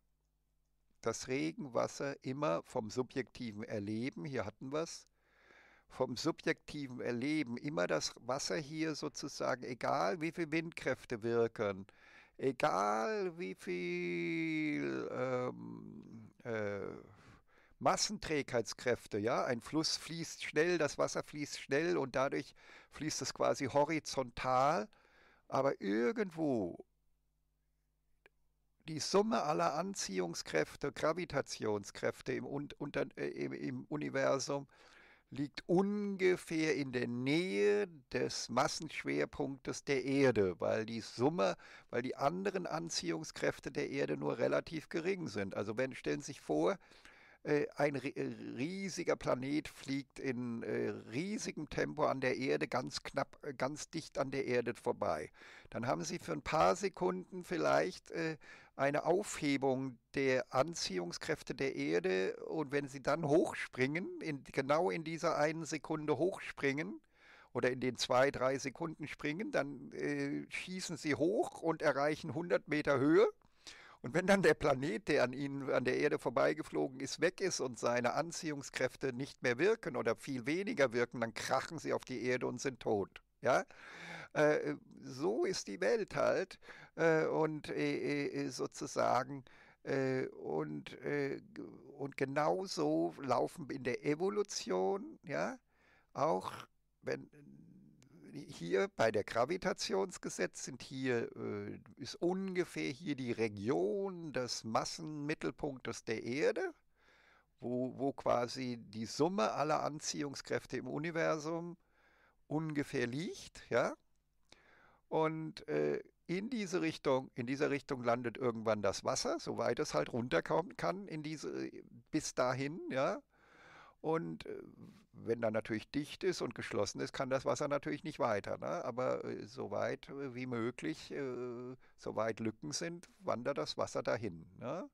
das Regenwasser immer vom subjektiven Erleben, hier hatten wir es, vom subjektiven Erleben immer das Wasser hier sozusagen, egal wie viel Windkräfte wirken, egal wie viel ähm, äh, Massenträgheitskräfte, ja, ein Fluss fließt schnell, das Wasser fließt schnell und dadurch fließt es quasi horizontal, aber irgendwo die Summe aller Anziehungskräfte, Gravitationskräfte im, äh, im, im Universum liegt ungefähr in der Nähe des Massenschwerpunktes der Erde, weil die Summe, weil die anderen Anziehungskräfte der Erde nur relativ gering sind. Also wenn stellen Sie sich vor, äh, ein äh, riesiger Planet fliegt in äh, riesigem Tempo an der Erde ganz knapp, ganz dicht an der Erde vorbei. Dann haben Sie für ein paar Sekunden vielleicht eine Aufhebung der Anziehungskräfte der Erde und wenn Sie dann hochspringen, in, genau in dieser einen Sekunde hochspringen, oder in den zwei, drei Sekunden springen, dann äh, schießen sie hoch und erreichen 100 Meter Höhe und wenn dann der Planet, der an ihnen, an der Erde vorbeigeflogen ist, weg ist und seine Anziehungskräfte nicht mehr wirken oder viel weniger wirken, dann krachen sie auf die Erde und sind tot. Ja, äh, so ist die Welt halt äh, und äh, äh, äh sozusagen äh, und und genauso laufen in der Evolution ja auch wenn hier bei der Gravitationsgesetz sind hier, äh, ist ungefähr hier die Region des Massenmittelpunktes der Erde, wo, wo quasi die Summe aller Anziehungskräfte im Universum ungefähr liegt, ja. Und äh, in diese Richtung, in dieser Richtung landet irgendwann das Wasser, soweit es halt runterkommen kann, in diese, bis dahin, ja. Und äh, wenn dann natürlich dicht ist und geschlossen ist, kann das Wasser natürlich nicht weiter. Ne? Aber äh, so weit äh, wie möglich, äh, soweit Lücken sind, wandert das Wasser dahin. Ne?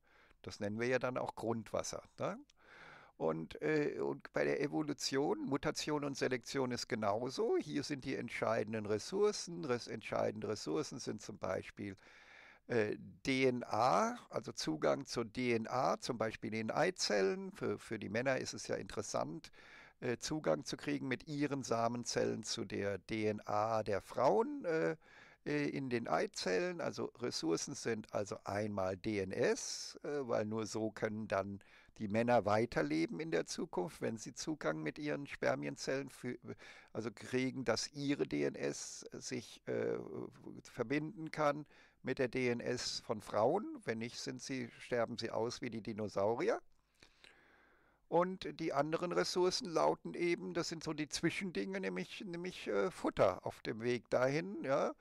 Das nennen wir ja dann auch Grundwasser. Ne? Und, äh, und bei der Evolution, Mutation und Selektion ist genauso. Hier sind die entscheidenden Ressourcen. entscheidende Ressourcen sind zum Beispiel äh, DNA, also Zugang zur DNA, zum Beispiel in Eizellen. Für, für die Männer ist es ja interessant, äh, Zugang zu kriegen mit ihren Samenzellen zu der DNA der Frauen äh, äh, in den Eizellen. Also Ressourcen sind also einmal DNS, äh, weil nur so können dann die Männer weiterleben in der Zukunft, wenn sie Zugang mit ihren Spermienzellen, für, also kriegen, dass ihre DNS sich äh, verbinden kann mit der DNS von Frauen. Wenn nicht, sind sie, sterben sie aus wie die Dinosaurier. Und die anderen Ressourcen lauten eben, das sind so die Zwischendinge, nämlich, nämlich äh, Futter auf dem Weg dahin. Ja?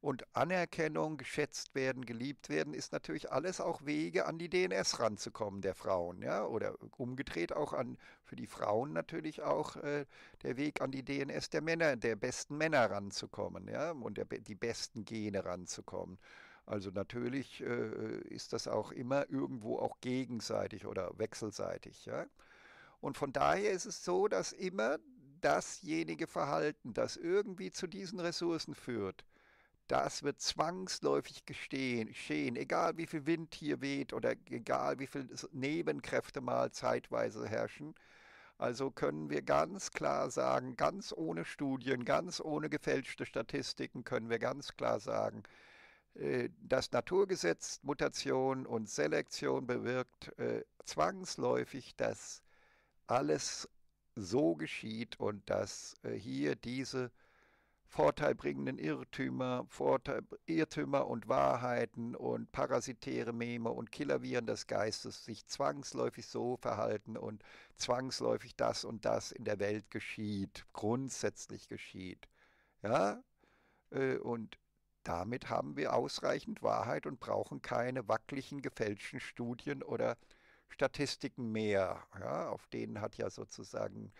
Und Anerkennung, geschätzt werden, geliebt werden, ist natürlich alles auch Wege, an die DNS ranzukommen der Frauen. Ja? Oder umgedreht auch an, für die Frauen natürlich auch äh, der Weg an die DNS der Männer, der besten Männer ranzukommen. Ja? Und der, die besten Gene ranzukommen. Also natürlich äh, äh, ist das auch immer irgendwo auch gegenseitig oder wechselseitig. Ja? Und von daher ist es so, dass immer dasjenige Verhalten, das irgendwie zu diesen Ressourcen führt, das wird zwangsläufig geschehen, egal wie viel Wind hier weht oder egal wie viele Nebenkräfte mal zeitweise herrschen. Also können wir ganz klar sagen, ganz ohne Studien, ganz ohne gefälschte Statistiken können wir ganz klar sagen, äh, das Naturgesetz Mutation und Selektion bewirkt äh, zwangsläufig, dass alles so geschieht und dass äh, hier diese vorteilbringenden Irrtümer, Vorteil, Irrtümer und Wahrheiten und parasitäre Meme und Killerviren des Geistes sich zwangsläufig so verhalten und zwangsläufig das und das in der Welt geschieht, grundsätzlich geschieht. Ja, äh, und damit haben wir ausreichend Wahrheit und brauchen keine wackeligen, gefälschten Studien oder Statistiken mehr. Ja, auf denen hat ja sozusagen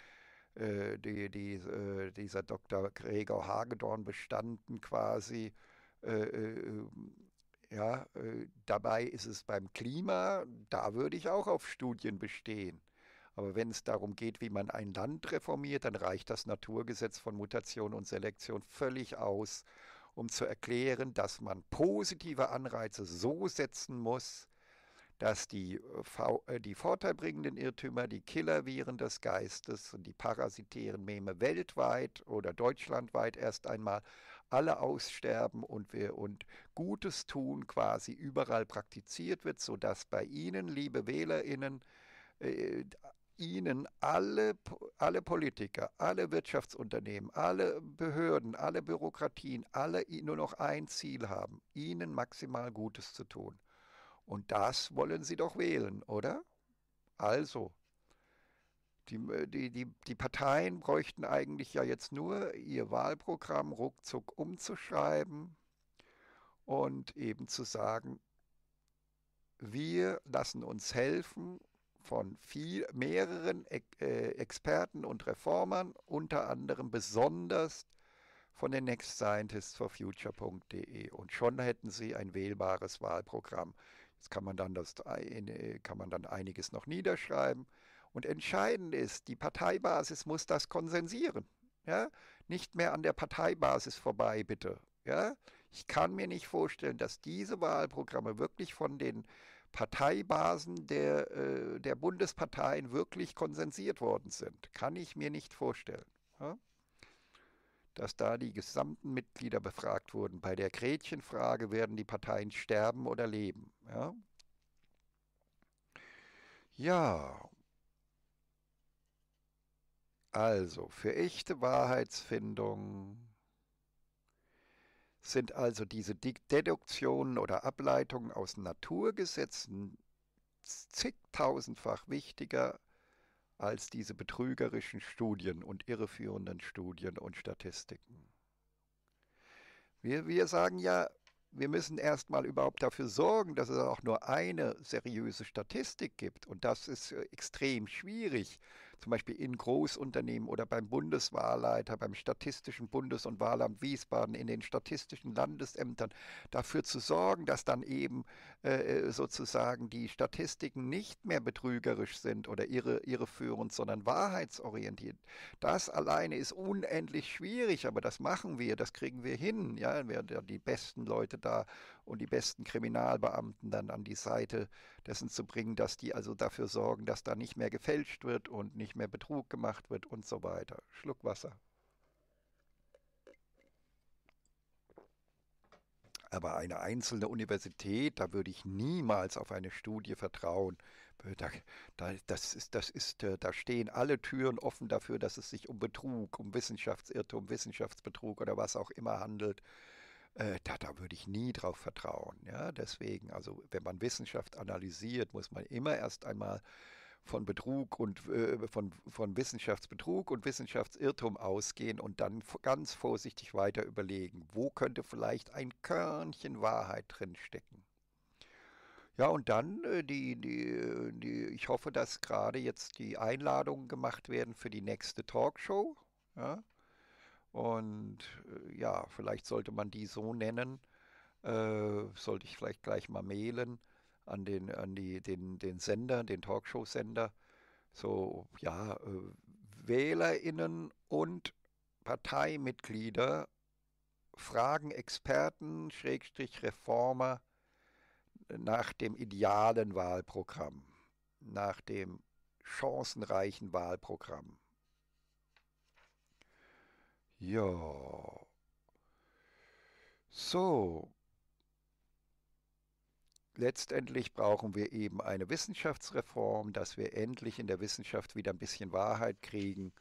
äh, die, die, äh, dieser Dr. Gregor Hagedorn bestanden quasi. Äh, äh ja, äh, dabei ist es beim Klima, da würde ich auch auf Studien bestehen. Aber wenn es darum geht, wie man ein Land reformiert, dann reicht das Naturgesetz von Mutation und Selektion völlig aus um zu erklären, dass man positive Anreize so setzen muss, dass die, äh, äh, die vorteilbringenden Irrtümer, die Killerviren des Geistes und die parasitären Meme weltweit oder deutschlandweit erst einmal alle aussterben und wir und Gutes tun quasi überall praktiziert wird, sodass bei Ihnen, liebe WählerInnen, äh, Ihnen alle, alle Politiker, alle Wirtschaftsunternehmen, alle Behörden, alle Bürokratien, alle nur noch ein Ziel haben, Ihnen maximal Gutes zu tun. Und das wollen Sie doch wählen, oder? Also, die, die, die, die Parteien bräuchten eigentlich ja jetzt nur ihr Wahlprogramm ruckzuck umzuschreiben und eben zu sagen, wir lassen uns helfen von viel, mehreren äh, Experten und Reformern, unter anderem besonders von den Next Scientists for Future.de. Und schon hätten sie ein wählbares Wahlprogramm. Jetzt kann man dann, das, äh, kann man dann einiges noch niederschreiben. Und entscheidend ist, die Parteibasis muss das konsensieren. Ja? Nicht mehr an der Parteibasis vorbei, bitte. Ja? Ich kann mir nicht vorstellen, dass diese Wahlprogramme wirklich von den Parteibasen der, äh, der Bundesparteien wirklich konsensiert worden sind. Kann ich mir nicht vorstellen. Ja? Dass da die gesamten Mitglieder befragt wurden. Bei der Gretchenfrage werden die Parteien sterben oder leben. Ja, ja. also für echte Wahrheitsfindung sind also diese Deduktionen oder Ableitungen aus Naturgesetzen zigtausendfach wichtiger als diese betrügerischen Studien und irreführenden Studien und Statistiken. Wir, wir sagen ja, wir müssen erstmal überhaupt dafür sorgen, dass es auch nur eine seriöse Statistik gibt. Und das ist äh, extrem schwierig zum Beispiel in Großunternehmen oder beim Bundeswahlleiter, beim Statistischen Bundes- und Wahlamt Wiesbaden, in den statistischen Landesämtern, dafür zu sorgen, dass dann eben äh, äh, sozusagen die Statistiken nicht mehr betrügerisch sind oder irre, irreführend, sondern wahrheitsorientiert. Das alleine ist unendlich schwierig, aber das machen wir, das kriegen wir hin. Ja, wir haben die besten Leute da und die besten Kriminalbeamten dann an die Seite dessen zu bringen, dass die also dafür sorgen, dass da nicht mehr gefälscht wird und nicht mehr Betrug gemacht wird und so weiter. Schluck Wasser. Aber eine einzelne Universität, da würde ich niemals auf eine Studie vertrauen. Da, da, das ist, das ist, äh, da stehen alle Türen offen dafür, dass es sich um Betrug, um Wissenschaftsirrtum, Wissenschaftsbetrug oder was auch immer handelt äh, da, da würde ich nie drauf vertrauen. Ja, deswegen, also wenn man Wissenschaft analysiert, muss man immer erst einmal von Betrug und äh, von, von Wissenschaftsbetrug und Wissenschaftsirrtum ausgehen und dann ganz vorsichtig weiter überlegen, wo könnte vielleicht ein Körnchen Wahrheit drinstecken. Ja, und dann äh, die, die, die, ich hoffe, dass gerade jetzt die Einladungen gemacht werden für die nächste Talkshow. Ja? Und äh, ja, vielleicht sollte man die so nennen. Äh, sollte ich vielleicht gleich mal mailen an den, an die, den, den Sender, den Talkshow-Sender. So, ja, äh, WählerInnen und Parteimitglieder fragen Experten, Schrägstrich Reformer, nach dem idealen Wahlprogramm, nach dem chancenreichen Wahlprogramm. Ja. So. Letztendlich brauchen wir eben eine Wissenschaftsreform, dass wir endlich in der Wissenschaft wieder ein bisschen Wahrheit kriegen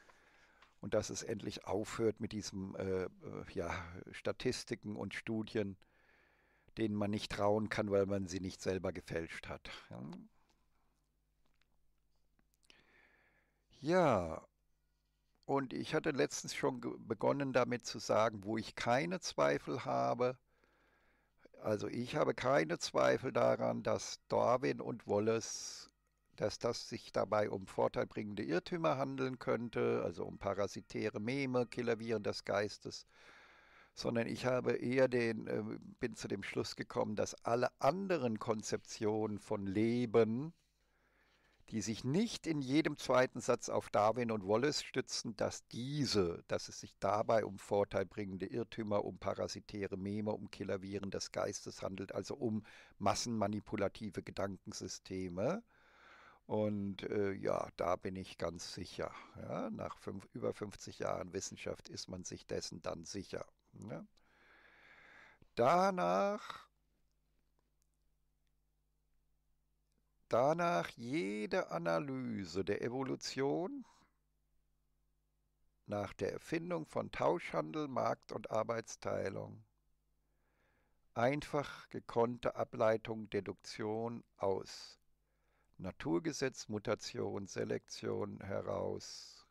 und dass es endlich aufhört mit diesen äh, äh, ja, Statistiken und Studien, denen man nicht trauen kann, weil man sie nicht selber gefälscht hat. Ja. ja. Und ich hatte letztens schon begonnen damit zu sagen, wo ich keine Zweifel habe. Also ich habe keine Zweifel daran, dass Darwin und Wallace, dass das sich dabei um vorteilbringende Irrtümer handeln könnte, also um parasitäre Meme, Killerviren des Geistes, sondern ich habe eher den, äh, bin zu dem Schluss gekommen, dass alle anderen Konzeptionen von Leben die sich nicht in jedem zweiten Satz auf Darwin und Wallace stützen, dass diese, dass es sich dabei um vorteilbringende Irrtümer, um parasitäre Meme, um Killerviren des Geistes handelt, also um massenmanipulative Gedankensysteme. Und äh, ja, da bin ich ganz sicher. Ja? Nach fünf, über 50 Jahren Wissenschaft ist man sich dessen dann sicher. Ne? Danach danach jede Analyse der Evolution nach der Erfindung von Tauschhandel, Markt und Arbeitsteilung einfach gekonnte Ableitung, Deduktion aus Naturgesetz, Mutation, Selektion heraus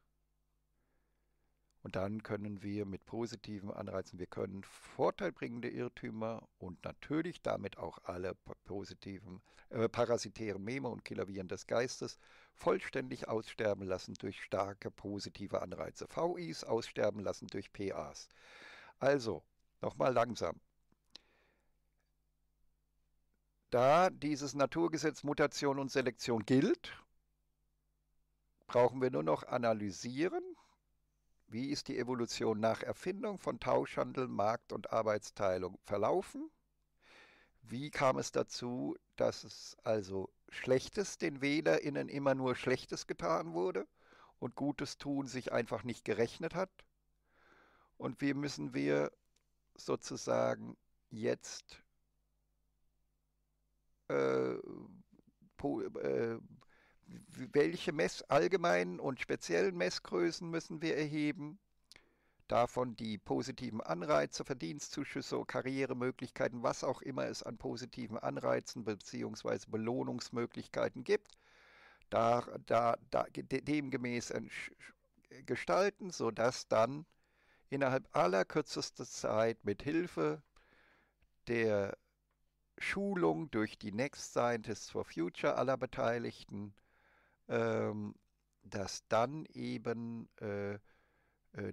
und dann können wir mit positiven Anreizen, wir können vorteilbringende Irrtümer und natürlich damit auch alle positiven äh, parasitären Meme und Killerviren des Geistes vollständig aussterben lassen durch starke positive Anreize. VIs aussterben lassen durch PAs. Also, nochmal langsam. Da dieses Naturgesetz Mutation und Selektion gilt, brauchen wir nur noch analysieren wie ist die Evolution nach Erfindung von Tauschhandel, Markt und Arbeitsteilung verlaufen? Wie kam es dazu, dass es also Schlechtes den WählerInnen immer nur Schlechtes getan wurde und Gutes tun sich einfach nicht gerechnet hat? Und wie müssen wir sozusagen jetzt äh, po, äh, welche Mess allgemeinen und speziellen Messgrößen müssen wir erheben? Davon die positiven Anreize, Verdienstzuschüsse, Karrieremöglichkeiten, was auch immer es an positiven Anreizen bzw. Belohnungsmöglichkeiten gibt. Da, da, da, demgemäß gestalten, sodass dann innerhalb aller kürzester Zeit mit Hilfe der Schulung durch die Next Scientists for Future aller Beteiligten ähm, dass dann eben äh, äh,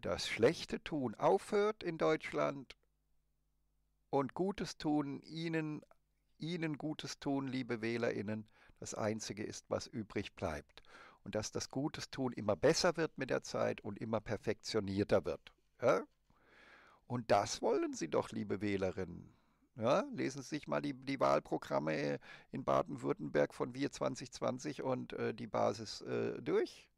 das schlechte Tun aufhört in Deutschland und Gutes tun Ihnen, Ihnen Gutes tun, liebe WählerInnen, das Einzige ist, was übrig bleibt. Und dass das Gutes tun immer besser wird mit der Zeit und immer perfektionierter wird. Ja? Und das wollen Sie doch, liebe Wählerinnen. Ja, lesen Sie sich mal die, die Wahlprogramme äh, in Baden-Württemberg von Wir 2020 und äh, die Basis äh, durch.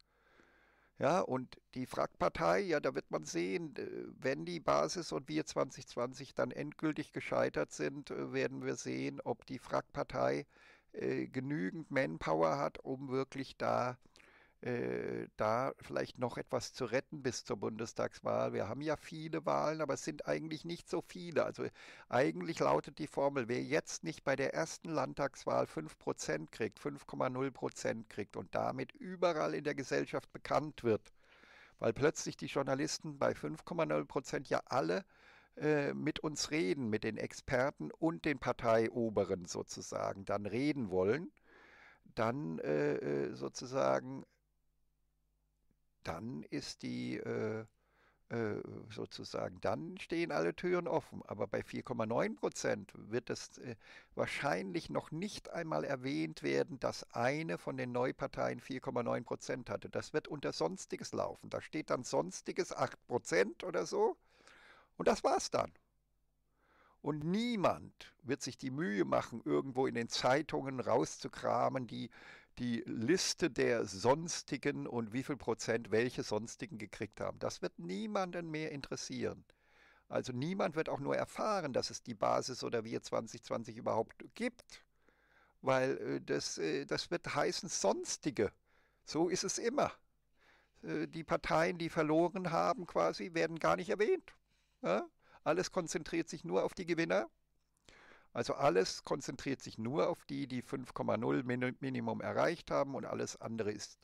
Ja, und die Frack-Partei, ja, da wird man sehen, wenn die Basis und wir 2020 dann endgültig gescheitert sind, äh, werden wir sehen, ob die Frack-Partei äh, genügend Manpower hat, um wirklich da äh, da vielleicht noch etwas zu retten bis zur Bundestagswahl. Wir haben ja viele Wahlen, aber es sind eigentlich nicht so viele. Also eigentlich lautet die Formel, wer jetzt nicht bei der ersten Landtagswahl 5% kriegt, 5,0% kriegt und damit überall in der Gesellschaft bekannt wird, weil plötzlich die Journalisten bei 5,0% ja alle äh, mit uns reden, mit den Experten und den Parteioberen sozusagen, dann reden wollen, dann äh, äh sozusagen dann ist die äh, äh, sozusagen, dann stehen alle Türen offen. Aber bei 4,9 Prozent wird es äh, wahrscheinlich noch nicht einmal erwähnt werden, dass eine von den Neuparteien 4,9 Prozent hatte. Das wird unter Sonstiges laufen. Da steht dann Sonstiges 8 Prozent oder so. Und das war's dann. Und niemand wird sich die Mühe machen, irgendwo in den Zeitungen rauszukramen, die die Liste der sonstigen und wie viel Prozent welche sonstigen gekriegt haben. Das wird niemanden mehr interessieren. Also niemand wird auch nur erfahren, dass es die Basis oder wir 2020 überhaupt gibt, weil äh, das, äh, das wird heißen sonstige. So ist es immer. Äh, die Parteien, die verloren haben quasi, werden gar nicht erwähnt. Ne? Alles konzentriert sich nur auf die Gewinner also alles konzentriert sich nur auf die, die 5,0 Minimum erreicht haben und alles andere ist,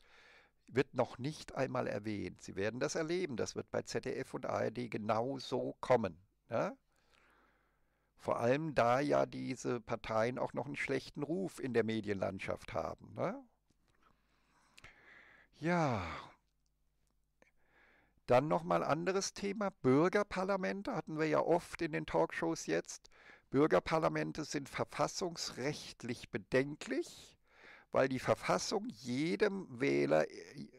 wird noch nicht einmal erwähnt. Sie werden das erleben, das wird bei ZDF und ARD genau so kommen. Ja? Ne? Vor allem da ja diese Parteien auch noch einen schlechten Ruf in der Medienlandschaft haben. Ne? Ja, dann nochmal anderes Thema. Bürgerparlamente hatten wir ja oft in den Talkshows jetzt. Bürgerparlamente sind verfassungsrechtlich bedenklich, weil die Verfassung jedem Wähler,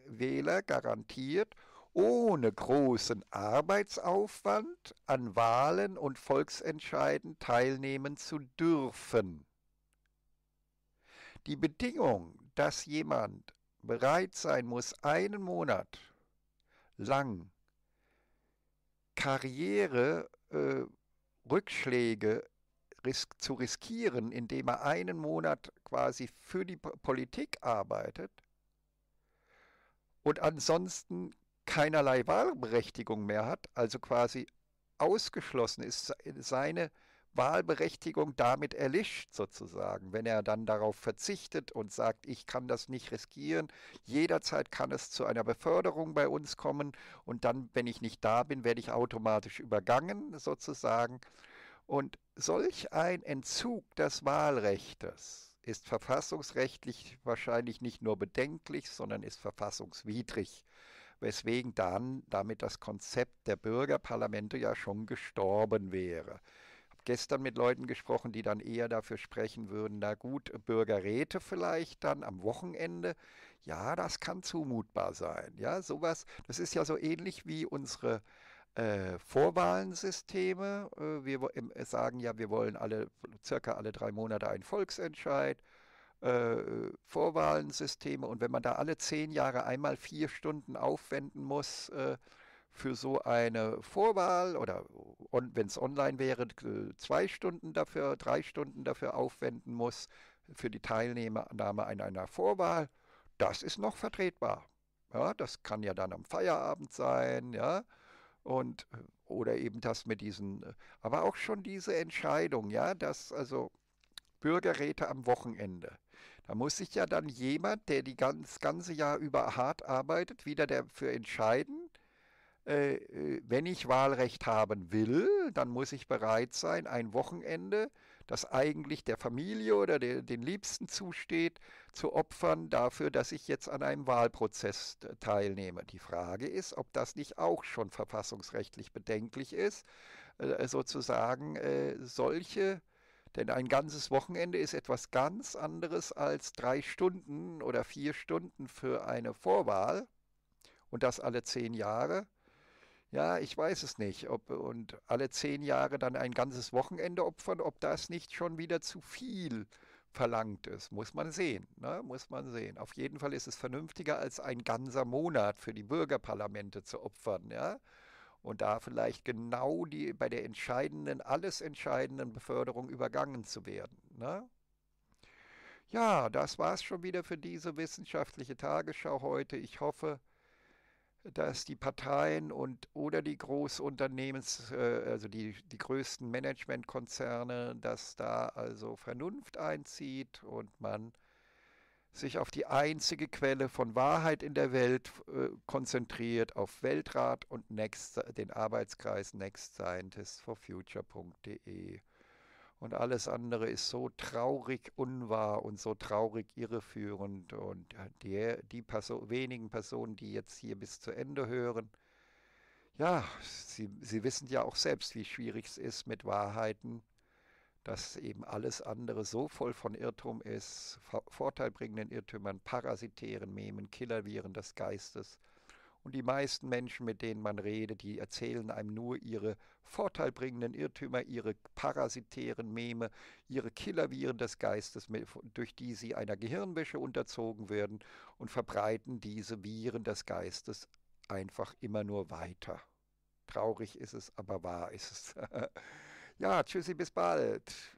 Wähler garantiert, ohne großen Arbeitsaufwand an Wahlen und Volksentscheiden teilnehmen zu dürfen. Die Bedingung, dass jemand bereit sein muss, einen Monat lang Karriere, äh, Rückschläge risk zu riskieren, indem er einen Monat quasi für die Politik arbeitet und ansonsten keinerlei Wahlberechtigung mehr hat, also quasi ausgeschlossen ist, seine Wahlberechtigung damit erlischt sozusagen, wenn er dann darauf verzichtet und sagt, ich kann das nicht riskieren, jederzeit kann es zu einer Beförderung bei uns kommen und dann, wenn ich nicht da bin, werde ich automatisch übergangen sozusagen und solch ein Entzug des Wahlrechts ist verfassungsrechtlich wahrscheinlich nicht nur bedenklich, sondern ist verfassungswidrig, weswegen dann damit das Konzept der Bürgerparlamente ja schon gestorben wäre gestern mit Leuten gesprochen, die dann eher dafür sprechen würden, na gut, Bürgerräte vielleicht dann am Wochenende. Ja, das kann zumutbar sein. Ja, sowas, das ist ja so ähnlich wie unsere äh, Vorwahlensysteme. Äh, wir äh, sagen ja, wir wollen alle circa alle drei Monate einen Volksentscheid, Vorwahlensysteme. Und wenn man da alle zehn Jahre einmal vier Stunden aufwenden muss für so eine Vorwahl oder wenn es online wäre, zwei Stunden dafür, drei Stunden dafür aufwenden muss für die Teilnahme an einer Vorwahl, das ist noch vertretbar. Ja, das kann ja dann am Feierabend sein, ja und äh, oder eben das mit diesen, äh, aber auch schon diese Entscheidung, ja, dass also Bürgerräte am Wochenende. Da muss sich ja dann jemand, der die ganz, das ganze Jahr über hart arbeitet, wieder dafür entscheiden, äh, äh, wenn ich Wahlrecht haben will, dann muss ich bereit sein, ein Wochenende das eigentlich der Familie oder der, den Liebsten zusteht, zu opfern dafür, dass ich jetzt an einem Wahlprozess äh, teilnehme. Die Frage ist, ob das nicht auch schon verfassungsrechtlich bedenklich ist, äh, sozusagen äh, solche denn ein ganzes Wochenende ist etwas ganz anderes als drei Stunden oder vier Stunden für eine Vorwahl und das alle zehn Jahre ja, ich weiß es nicht, ob und alle zehn Jahre dann ein ganzes Wochenende opfern, ob das nicht schon wieder zu viel verlangt ist. Muss man sehen, ne? muss man sehen. Auf jeden Fall ist es vernünftiger, als ein ganzer Monat für die Bürgerparlamente zu opfern, ja. Und da vielleicht genau die bei der entscheidenden, alles entscheidenden Beförderung übergangen zu werden. Ne? Ja, das war's schon wieder für diese wissenschaftliche Tagesschau heute. Ich hoffe, dass die Parteien und oder die Großunternehmens, äh, also die, die größten Managementkonzerne, dass da also Vernunft einzieht und man sich auf die einzige Quelle von Wahrheit in der Welt äh, konzentriert, auf Weltrat und Next, den Arbeitskreis nextscientistforfuture.de und alles andere ist so traurig unwahr und so traurig irreführend. Und äh, der, die Perso wenigen Personen, die jetzt hier bis zu Ende hören, ja, sie, sie wissen ja auch selbst, wie schwierig es ist mit Wahrheiten, dass eben alles andere so voll von Irrtum ist, vorteilbringenden Irrtümern, parasitären Memen, Killerviren des Geistes und die meisten Menschen, mit denen man redet, die erzählen einem nur ihre vorteilbringenden Irrtümer, ihre parasitären Meme, ihre Killerviren des Geistes, durch die sie einer Gehirnwäsche unterzogen werden und verbreiten diese Viren des Geistes einfach immer nur weiter. Traurig ist es, aber wahr ist es. ja, tschüssi, bis bald.